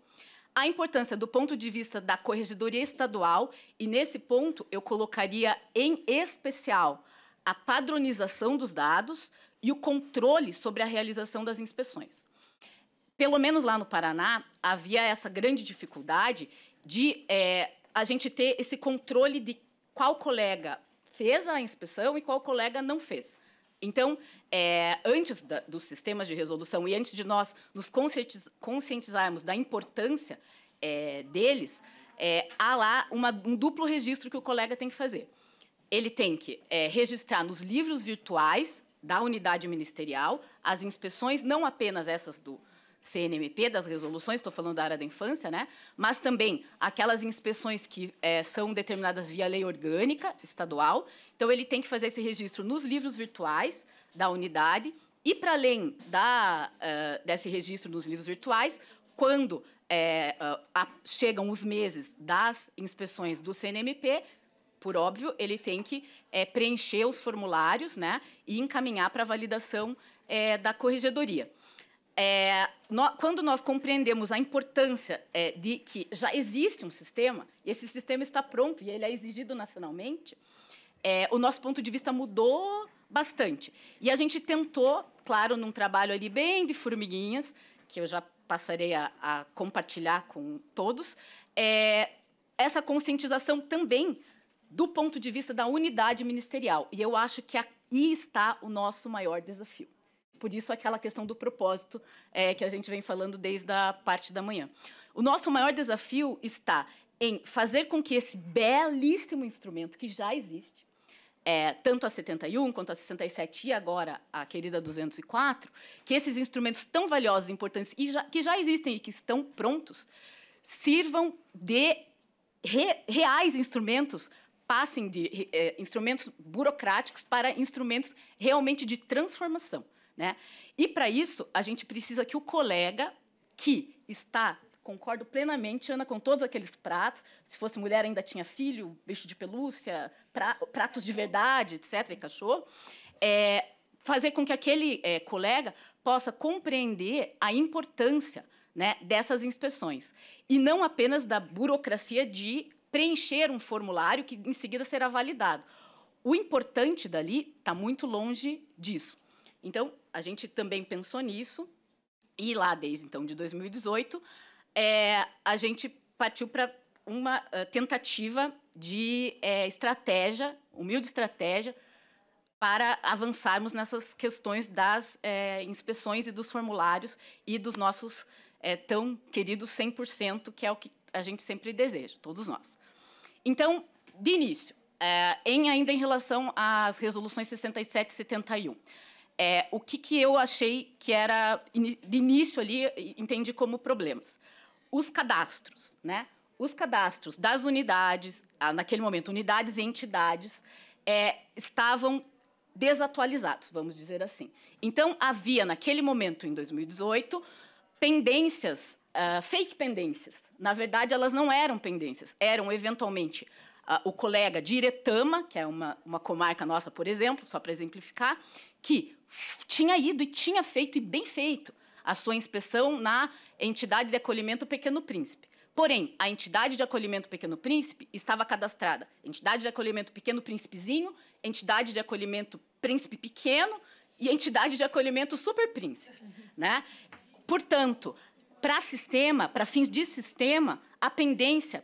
A importância do ponto de vista da corregedoria estadual, e nesse ponto eu colocaria em especial a padronização dos dados e o controle sobre a realização das inspeções. Pelo menos lá no Paraná, havia essa grande dificuldade de é, a gente ter esse controle de qual colega fez a inspeção e qual colega não fez. Então, é, antes da, dos sistemas de resolução e antes de nós nos conscientiz, conscientizarmos da importância é, deles, é, há lá uma, um duplo registro que o colega tem que fazer. Ele tem que é, registrar nos livros virtuais da unidade ministerial as inspeções, não apenas essas do, CNMP, das resoluções, estou falando da área da infância, né? mas também aquelas inspeções que é, são determinadas via lei orgânica estadual. Então, ele tem que fazer esse registro nos livros virtuais da unidade e, para além da, uh, desse registro nos livros virtuais, quando é, uh, a, chegam os meses das inspeções do CNMP, por óbvio, ele tem que é, preencher os formulários né, e encaminhar para a validação é, da corregedoria é, no, quando nós compreendemos a importância é, de que já existe um sistema, e esse sistema está pronto e ele é exigido nacionalmente, é, o nosso ponto de vista mudou bastante. E a gente tentou, claro, num trabalho ali bem de formiguinhas, que eu já passarei a, a compartilhar com todos, é, essa conscientização também do ponto de vista da unidade ministerial. E eu acho que aí está o nosso maior desafio por isso aquela questão do propósito é, que a gente vem falando desde a parte da manhã. O nosso maior desafio está em fazer com que esse belíssimo instrumento que já existe, é, tanto a 71 quanto a 67 e agora a querida 204, que esses instrumentos tão valiosos, importantes e já, que já existem e que estão prontos, sirvam de re, reais instrumentos, passem de é, instrumentos burocráticos para instrumentos realmente de transformação. Né? E para isso, a gente precisa que o colega que está concordo plenamente, Ana, com todos aqueles pratos. Se fosse mulher, ainda tinha filho, bicho de pelúcia, pra, pratos de verdade, etc., e cachorro. É, fazer com que aquele é, colega possa compreender a importância né, dessas inspeções. E não apenas da burocracia de preencher um formulário que em seguida será validado. O importante dali está muito longe disso. Então, a gente também pensou nisso, e lá desde então, de 2018, é, a gente partiu para uma uh, tentativa de é, estratégia, humilde estratégia, para avançarmos nessas questões das é, inspeções e dos formulários e dos nossos é, tão queridos 100%, que é o que a gente sempre deseja, todos nós. Então, de início, é, em, ainda em relação às resoluções 67 e 71, é, o que, que eu achei que era, de início ali, entendi como problemas. Os cadastros, né? Os cadastros das unidades, naquele momento, unidades e entidades, é, estavam desatualizados, vamos dizer assim. Então, havia, naquele momento, em 2018, pendências, uh, fake pendências. Na verdade, elas não eram pendências, eram, eventualmente, o colega de Iretama, que é uma, uma comarca nossa, por exemplo, só para exemplificar, que tinha ido e tinha feito, e bem feito, a sua inspeção na entidade de acolhimento Pequeno Príncipe. Porém, a entidade de acolhimento Pequeno Príncipe estava cadastrada. Entidade de acolhimento Pequeno Príncipezinho, entidade de acolhimento Príncipe Pequeno e entidade de acolhimento Super Príncipe. Né? Portanto, para sistema, para fins de sistema, a pendência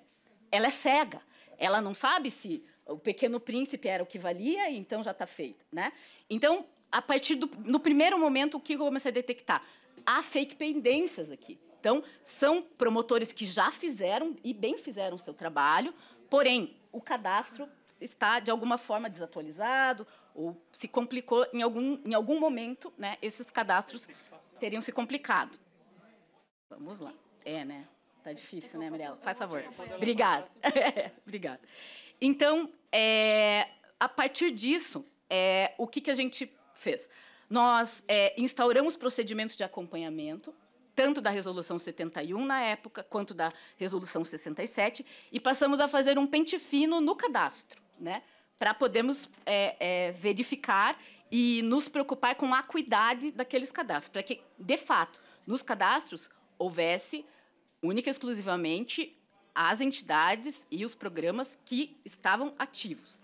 ela é cega. Ela não sabe se o Pequeno Príncipe era o que valia, então já está feito, né? Então, a partir do no primeiro momento, o que eu comecei a detectar? Há fake pendências aqui. Então, são promotores que já fizeram e bem fizeram o seu trabalho, porém, o cadastro está, de alguma forma, desatualizado ou se complicou em algum, em algum momento, né? Esses cadastros teriam se complicado. Vamos lá. É, né? Tá difícil, né, Mirella? Faz favor. Obrigada. Obrigada. Então, é, a partir disso, é, o que, que a gente fez? Nós é, instauramos procedimentos de acompanhamento, tanto da Resolução 71 na época, quanto da Resolução 67, e passamos a fazer um pente fino no cadastro, né? para podermos é, é, verificar e nos preocupar com a acuidade daqueles cadastros, para que, de fato, nos cadastros houvesse única e exclusivamente as entidades e os programas que estavam ativos.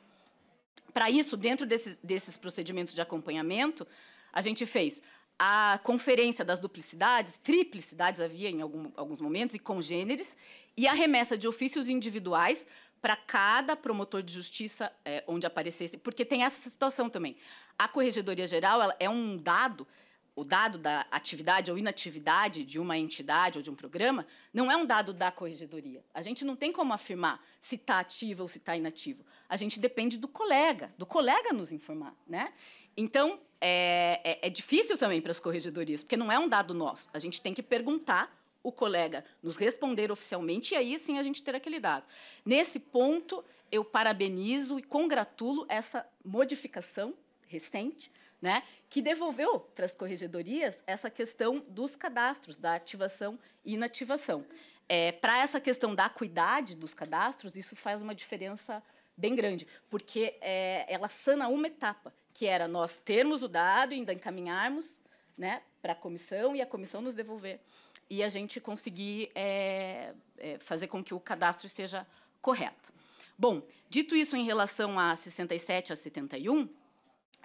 Para isso, dentro desses, desses procedimentos de acompanhamento, a gente fez a conferência das duplicidades, triplicidades havia em algum, alguns momentos, e congêneres, e a remessa de ofícios individuais para cada promotor de justiça é, onde aparecesse, porque tem essa situação também. A Corregedoria Geral é um dado o dado da atividade ou inatividade de uma entidade ou de um programa não é um dado da corregedoria. A gente não tem como afirmar se está ativo ou se está inativo. A gente depende do colega, do colega nos informar, né? Então é, é, é difícil também para as corregedorias, porque não é um dado nosso. A gente tem que perguntar o colega nos responder oficialmente e aí sim a gente ter aquele dado. Nesse ponto eu parabenizo e congratulo essa modificação recente né, que devolveu para as corregedorias essa questão dos cadastros, da ativação e inativação. É, para essa questão da acuidade dos cadastros, isso faz uma diferença bem grande, porque é, ela sana uma etapa, que era nós termos o dado e ainda encaminharmos né, para a comissão e a comissão nos devolver. E a gente conseguir é, é fazer com que o cadastro esteja correto. Bom, dito isso em relação a 67 a 71,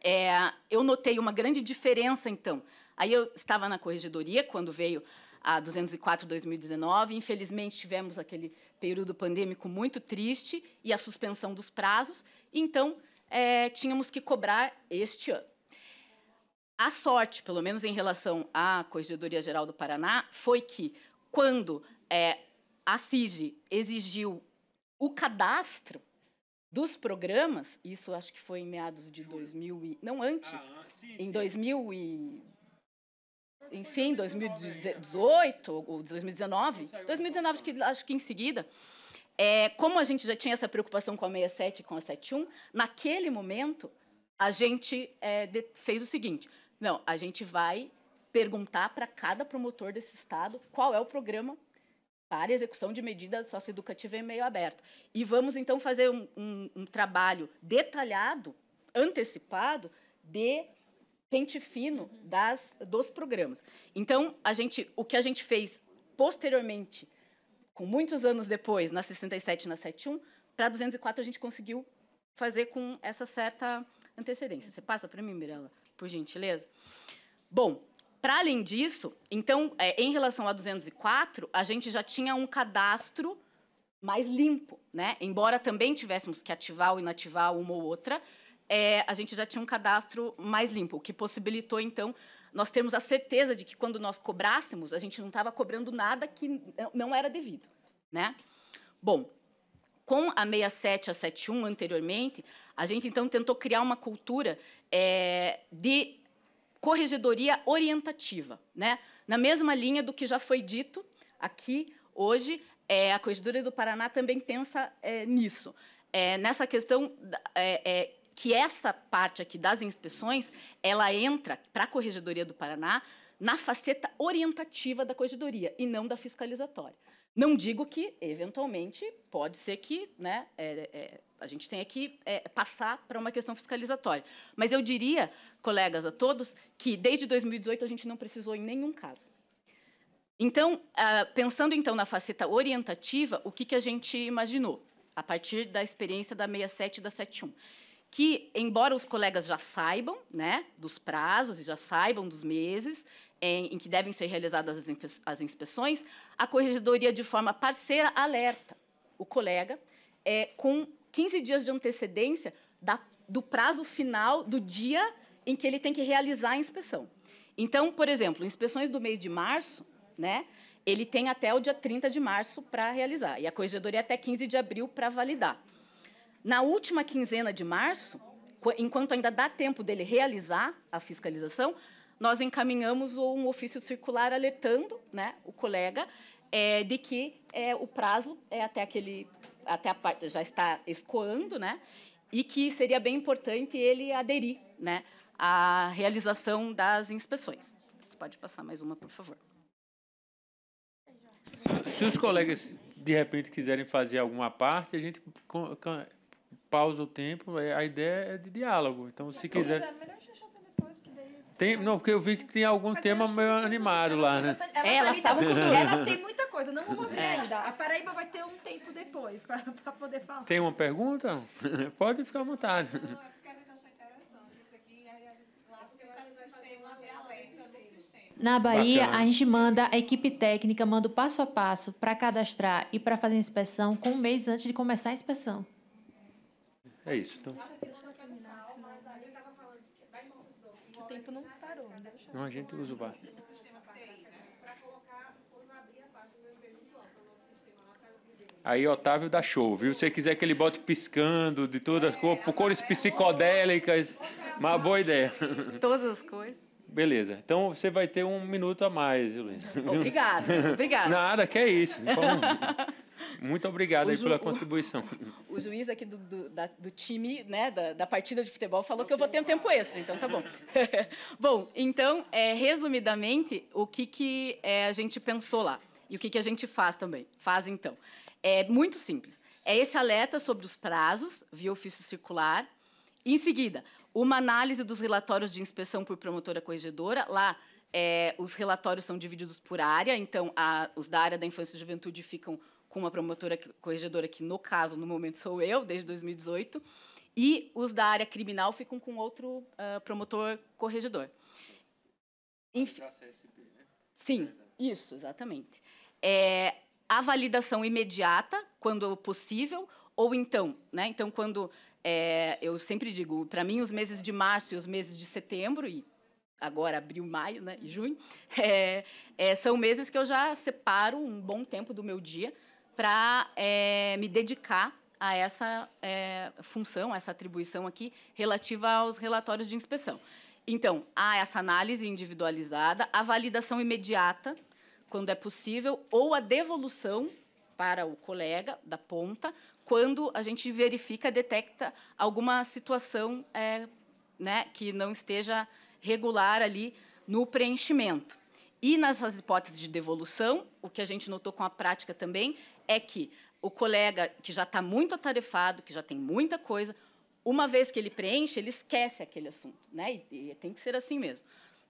é, eu notei uma grande diferença, então. Aí eu estava na corregedoria quando veio a 204-2019. Infelizmente, tivemos aquele período pandêmico muito triste e a suspensão dos prazos. Então, é, tínhamos que cobrar este ano. A sorte, pelo menos em relação à Corregedoria Geral do Paraná, foi que, quando é, a CIG exigiu o cadastro dos programas, isso acho que foi em meados de 2000 e, não antes, ah, sim, em 2000 e enfim, 2018 né, é ou 2019, 2019 acho que, é. acho que em seguida, é, como a gente já tinha essa preocupação com a 67 e com a 71, naquele momento a gente é, de, fez o seguinte: não, a gente vai perguntar para cada promotor desse estado qual é o programa para execução de medida socioeducativa em meio aberto. E vamos, então, fazer um, um, um trabalho detalhado, antecipado, de pente fino das, dos programas. Então, a gente, o que a gente fez posteriormente, com muitos anos depois, na 67 e na 71, para 204 a gente conseguiu fazer com essa certa antecedência. Você passa para mim, Mirella, por gentileza? Bom, para além disso, então, é, em relação a 204, a gente já tinha um cadastro mais limpo, né? Embora também tivéssemos que ativar ou inativar uma ou outra, é, a gente já tinha um cadastro mais limpo, o que possibilitou, então, nós termos a certeza de que quando nós cobrássemos, a gente não estava cobrando nada que não era devido, né? Bom, com a 67 a 71 anteriormente, a gente então tentou criar uma cultura é, de corregedoria orientativa. Né? Na mesma linha do que já foi dito aqui hoje, é, a Corregedoria do Paraná também pensa é, nisso. É, nessa questão é, é, que essa parte aqui das inspeções, ela entra para a Corregedoria do Paraná na faceta orientativa da corregedoria e não da fiscalizatória. Não digo que, eventualmente, pode ser que né, é, a gente tem que é, passar para uma questão fiscalizatória. Mas eu diria, colegas a todos, que desde 2018 a gente não precisou em nenhum caso. Então, ah, pensando então na faceta orientativa, o que, que a gente imaginou a partir da experiência da 67 e da 71? Que, embora os colegas já saibam né, dos prazos e já saibam dos meses, em, em, que devem ser realizadas as, inspeções, a corregedoria, de forma parceira, alerta o colega é, com 15 dias de antecedência da, do prazo final do dia em que ele tem que realizar a inspeção. Então, por exemplo, inspeções do mês de março, né, ele tem até o dia 30 de março para realizar, e a corregedoria até 15 de abril para validar. Na última quinzena de março, enquanto ainda dá tempo dele realizar a fiscalização, nós encaminhamos um ofício circular alertando né, o colega é, de que é, o prazo é até aquele até a parte já está escoando, né? E que seria bem importante ele aderir, né, à realização das inspeções. Você pode passar mais uma, por favor. Se, se os colegas de repente quiserem fazer alguma parte, a gente pausa o tempo. A ideia é de diálogo. Então, se quiser tem, não, porque eu vi que tem algum Mas tema meio animado lá, né? Bastante, é, elas, elas estavam com tudo. Elas têm muita coisa, não vou ver é. ainda. A Paraíba vai ter um tempo depois para poder falar. Tem uma pergunta? Pode ficar à vontade. Não, é porque a gente achou interessante isso aqui. A gente, lá, porque eu quero fazer uma dialética do sistema. Na Bahia, Bacana. a gente manda a equipe técnica, manda o passo a passo para cadastrar e para fazer a inspeção com um mês antes de começar a inspeção. É isso. Então tempo não parou. Não, né? não a gente usa o VAR. Né? Tá Aí Otávio dá show, viu? Se você quiser que ele bote piscando de todas as é, cores, cores é psicodélicas, uma boa ideia. Todas as cores. Beleza. Então você vai ter um minuto a mais, Luiz. Obrigada, obrigada. Nada, que é isso. Então... Muito obrigado ju, pela contribuição. O, o juiz aqui do, do, da, do time, né, da, da, partida de futebol, falou que eu vou ter um tempo extra, então tá bom. bom, então, é, resumidamente, o que, que é, a gente pensou lá e o que, que a gente faz também. Faz, então. É muito simples. É esse alerta sobre os prazos via ofício circular. Em seguida, uma análise dos relatórios de inspeção por promotora corregedora. Lá, é, os relatórios são divididos por área, então a, os da área da infância e juventude ficam com uma promotora corregedora, que no caso, no momento, sou eu, desde 2018, e os da área criminal ficam com outro uh, promotor corregedor. Enfim. Né? Sim, isso, exatamente. É, a validação imediata, quando possível, ou então, né? Então, quando é, eu sempre digo, para mim, os meses de março e os meses de setembro, e agora abril, maio né, e junho, é, é, são meses que eu já separo um bom tempo do meu dia para é, eh, me dedicar a essa é, função, essa atribuição aqui relativa aos relatórios de inspeção. Então, há essa análise individualizada, a validação imediata, quando é possível, ou a devolução para o colega da ponta, quando a gente verifica, detecta alguma situação é, né, que não esteja regular ali no preenchimento. E nessas hipóteses de devolução, o que a gente notou com a prática também é que o colega que já está muito atarefado, que já tem muita coisa, uma vez que ele preenche, ele esquece aquele assunto, né? E, e tem que ser assim mesmo.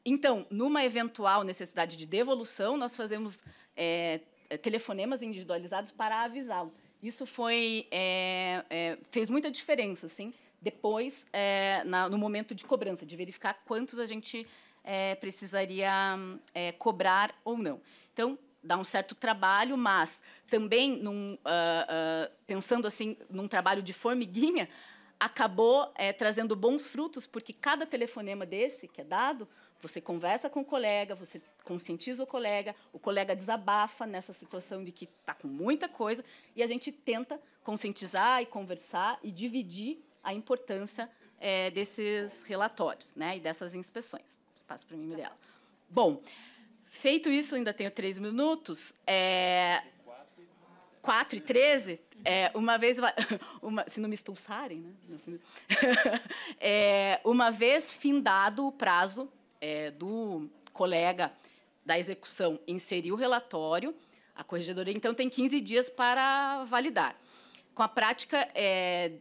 Então, numa eventual necessidade de devolução, nós fazemos é, é telefonemas individualizados para avisá-lo. Isso foi é, é, fez muita diferença, assim. Depois, é, na, no momento de cobrança, de verificar quantos a gente é, precisaria cobrar ou não. Então, dá um certo trabalho, mas também num, uh, uh, pensando assim num trabalho de formiguinha, acabou é, trazendo bons frutos, porque cada telefonema desse que é dado, você conversa com o colega, você conscientiza o colega, o colega desabafa nessa situação de que está com muita coisa, e a gente tenta conscientizar e conversar e dividir a importância é, desses relatórios né, e dessas inspeções. Passa para mim, Mirella. Bom, Feito isso, ainda tenho três minutos. É, 4 e 13, é, uma vez, uma, se não me expulsarem, né? É, uma vez findado o prazo é, do colega da execução inserir o relatório, a corregedoria, então, tem 15 dias para validar. Com a prática, é,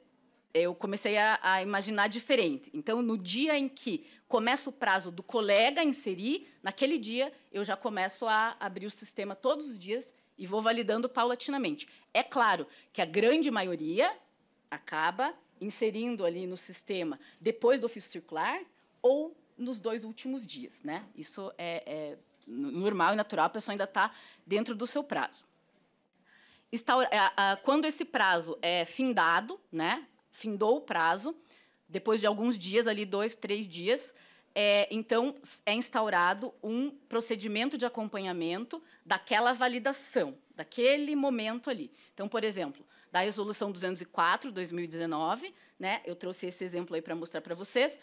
eu comecei a, a imaginar diferente. Então, no dia em que começa o prazo do colega inserir, naquele dia eu já começo a abrir o sistema todos os dias e vou validando paulatinamente. É claro que a grande maioria acaba inserindo ali no sistema depois do ofício circular ou nos dois últimos dias. Né? Isso é, é normal e natural, a pessoa ainda está dentro do seu prazo. Quando esse prazo é findado, né? findou o prazo, depois de alguns dias, ali dois, três dias, é, então é instaurado um procedimento de acompanhamento daquela validação, daquele momento ali. Então, por exemplo, da resolução 204 2019, né? Eu trouxe esse exemplo aí para mostrar para vocês.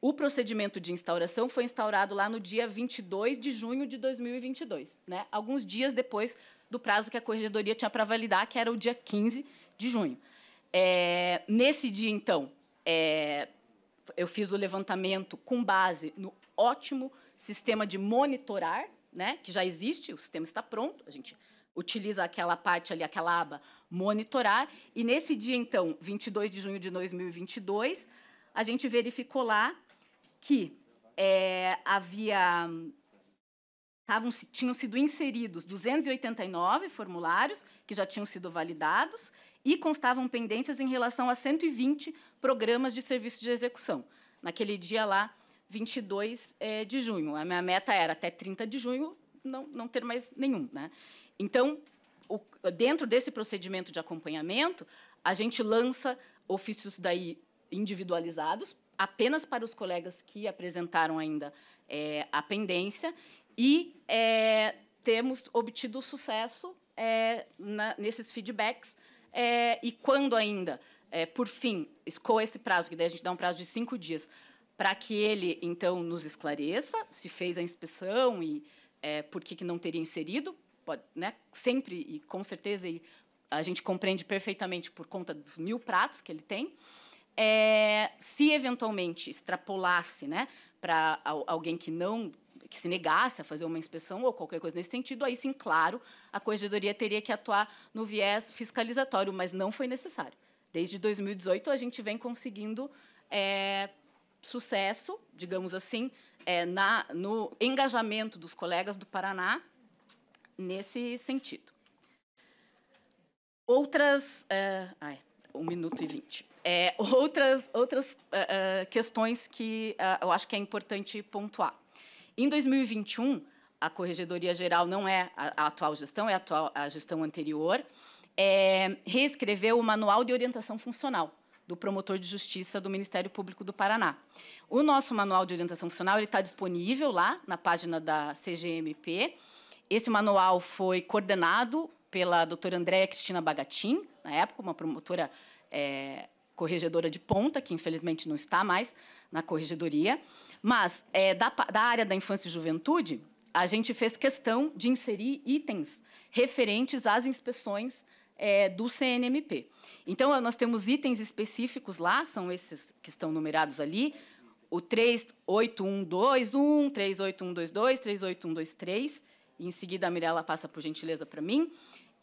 O procedimento de instauração foi instaurado lá no dia 22 de junho de 2022, né? Alguns dias depois do prazo que a corregedoria tinha para validar, que era o dia 15 de junho. É, nesse dia, então, é, eu fiz o levantamento com base no ótimo sistema de monitorar, né, que já existe, o sistema está pronto, a gente utiliza aquela parte ali, aquela aba monitorar, e nesse dia, então, 22 de junho de 2022, a gente verificou lá que é, havia tavam, tinham sido inseridos 289 formulários que já tinham sido validados e constavam pendências em relação a 120 programas de serviço de execução. Naquele dia lá, 22 é, de junho. A minha meta era até 30 de junho não, não ter mais nenhum. Né? Então, o, dentro desse procedimento de acompanhamento, a gente lança ofícios daí individualizados, apenas para os colegas que apresentaram ainda é, a pendência, e é, temos obtido sucesso é, na, nesses feedbacks é, e quando ainda, é, por fim, escoa esse prazo, que daí a gente dá um prazo de cinco dias, para que ele, então, nos esclareça se fez a inspeção e é, por que, que não teria inserido, pode, né, sempre e com certeza, e a gente compreende perfeitamente por conta dos mil pratos que ele tem, é, se eventualmente extrapolasse né, para alguém que não que se negasse a fazer uma inspeção ou qualquer coisa nesse sentido, aí sim, claro, a corregedoria teria que atuar no viés fiscalizatório, mas não foi necessário. Desde 2018, a gente vem conseguindo é, sucesso, digamos assim, é, na, no engajamento dos colegas do Paraná nesse sentido. Outras. É, ai, um minuto e vinte. É, outras outras é, é, questões que é, eu acho que é importante pontuar. Em 2021, a Corregedoria Geral não é a, a atual gestão, é a, atual, a gestão anterior, é, reescreveu o Manual de Orientação Funcional do promotor de justiça do Ministério Público do Paraná. O nosso manual de orientação funcional está disponível lá na página da CGMP. Esse manual foi coordenado pela doutora Andréa Cristina Bagatin, na época, uma promotora é, corregedora de ponta, que infelizmente não está mais na corregedoria. Mas, é, da, da área da infância e juventude, a gente fez questão de inserir itens referentes às inspeções é, do CNMP. Então, nós temos itens específicos lá, são esses que estão numerados ali, o 38121, 38122, 38123, e em seguida a Mirella passa, por gentileza, para mim,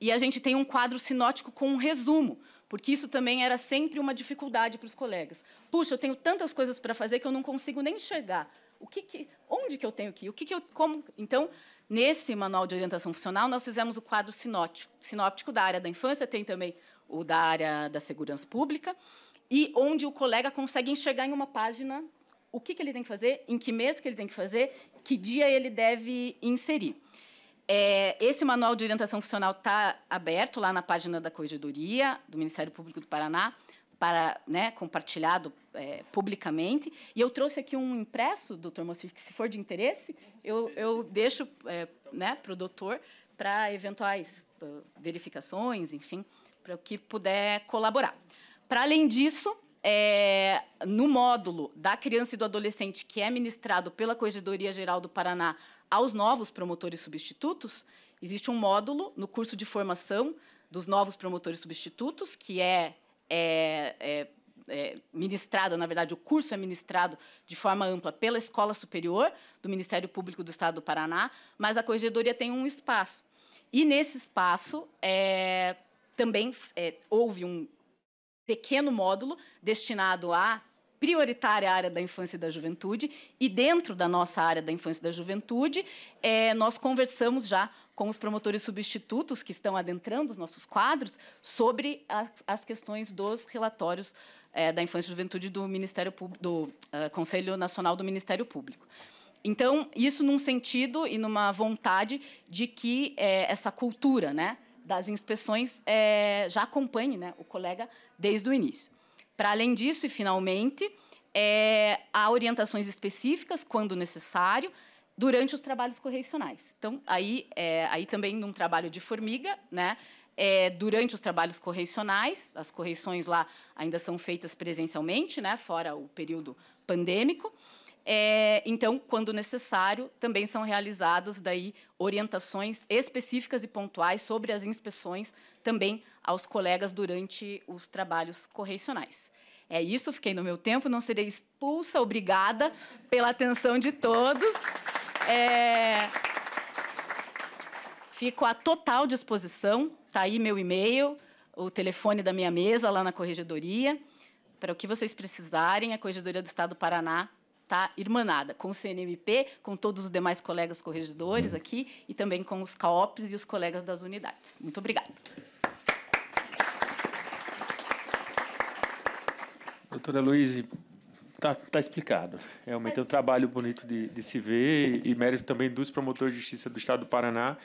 e a gente tem um quadro sinótico com um resumo, porque isso também era sempre uma dificuldade para os colegas. Puxa, eu tenho tantas coisas para fazer que eu não consigo nem enxergar. O que, que onde que eu tenho que ir? O que, que eu como? Então, nesse manual de orientação funcional, nós fizemos o quadro sinótico, sinóptico da área da infância, tem também o da área da segurança pública, e onde o colega consegue enxergar em uma página o que, que ele tem que fazer, em que mês que ele tem que fazer, que dia ele deve inserir. É, esse manual de orientação funcional está aberto lá na página da Corregedoria do Ministério Público do Paraná, para né, compartilhado é, publicamente. E eu trouxe aqui um impresso, doutor Mocir, que se for de interesse, eu, eu deixo é, né, para o doutor para eventuais uh, verificações, enfim, para o que puder colaborar. Para além disso, é, no módulo da criança e do adolescente, que é ministrado pela Corregedoria Geral do Paraná aos novos promotores substitutos, existe um módulo no curso de formação dos novos promotores substitutos, que é, é, é é, ministrado, na verdade, o curso é ministrado de forma ampla pela Escola Superior do Ministério Público do Estado do Paraná, mas a corregedoria tem um espaço. E nesse espaço é, também é, houve um pequeno módulo destinado a prioritária a área da infância e da juventude, e dentro da nossa área da infância e da juventude, é, nós conversamos já com os promotores substitutos que estão adentrando os nossos quadros sobre as, as questões dos relatórios é, da infância e juventude do Ministério Público, do uh, Conselho Nacional do Ministério Público. Então, isso num sentido e numa vontade de que é, essa cultura né, das inspeções é, já acompanhe né, o colega desde o início. Para além disso, e finalmente, é, há orientações específicas, quando necessário, durante os trabalhos correcionais. Então, aí, é, aí também num trabalho de formiga, né? É, durante os trabalhos correcionais, as correções lá ainda são feitas presencialmente, né? Fora o período pandêmico. É, então, quando necessário, também são realizadas daí orientações específicas e pontuais sobre as inspeções também aos colegas durante os trabalhos correcionais. É isso, fiquei no meu tempo, não serei expulsa, obrigada pela atenção de todos. É... Fico à total disposição, tá aí meu e-mail, o telefone da minha mesa lá na corregedoria, para o que vocês precisarem, a Corregedoria do Estado do Paraná tá irmanada com o CNMP, com todos os demais colegas corregedores aqui e também com os CAOPs e os colegas das unidades. Muito obrigada. Doutora Luiz, tá, tá explicado. Realmente é um trabalho bonito de, de se ver e, e mérito também dos promotores de justiça do Estado do Paraná